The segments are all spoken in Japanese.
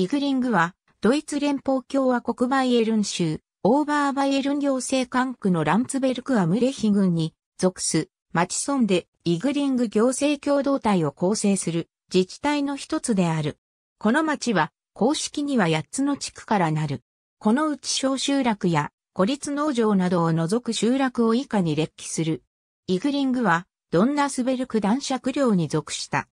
イグリングは、ドイツ連邦共和国バイエルン州、オーバーバイエルン行政管区のランツベルクアムレヒ郡に属す、町村でイグリング行政共同体を構成する自治体の一つである。この町は、公式には8つの地区からなる。このうち小集落や孤立農場などを除く集落を以下に列記する。イグリングは、ドンナスベルク男爵領に属した。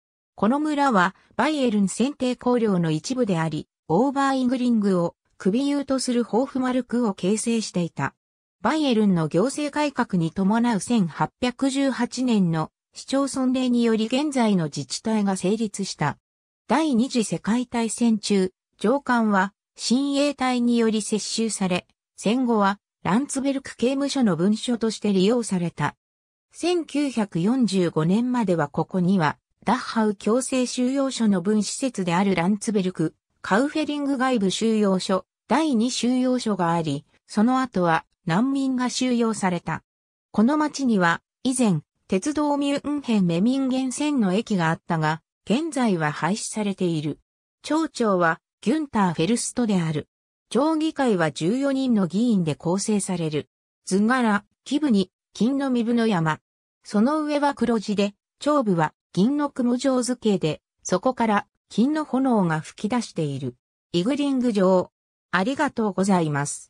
この村はバイエルン選定工領の一部であり、オーバーイングリングを首有とするホーフマルクを形成していた。バイエルンの行政改革に伴う1818年の市町村令により現在の自治体が成立した。第二次世界大戦中、上官は新衛隊により接収され、戦後はランツベルク刑務所の文書として利用された。1945年まではここにはダッハウ強制収容所の分施設であるランツベルク、カウフェリング外部収容所、第2収容所があり、その後は難民が収容された。この町には、以前、鉄道ミュンヘンメミンゲン線の駅があったが、現在は廃止されている。町長は、ギュンター・フェルストである。町議会は14人の議員で構成される。図柄、キ部に、金の身分の山。その上は黒字で、町部は、銀の雲上図形で、そこから金の炎が噴き出している。イグリング状。ありがとうございます。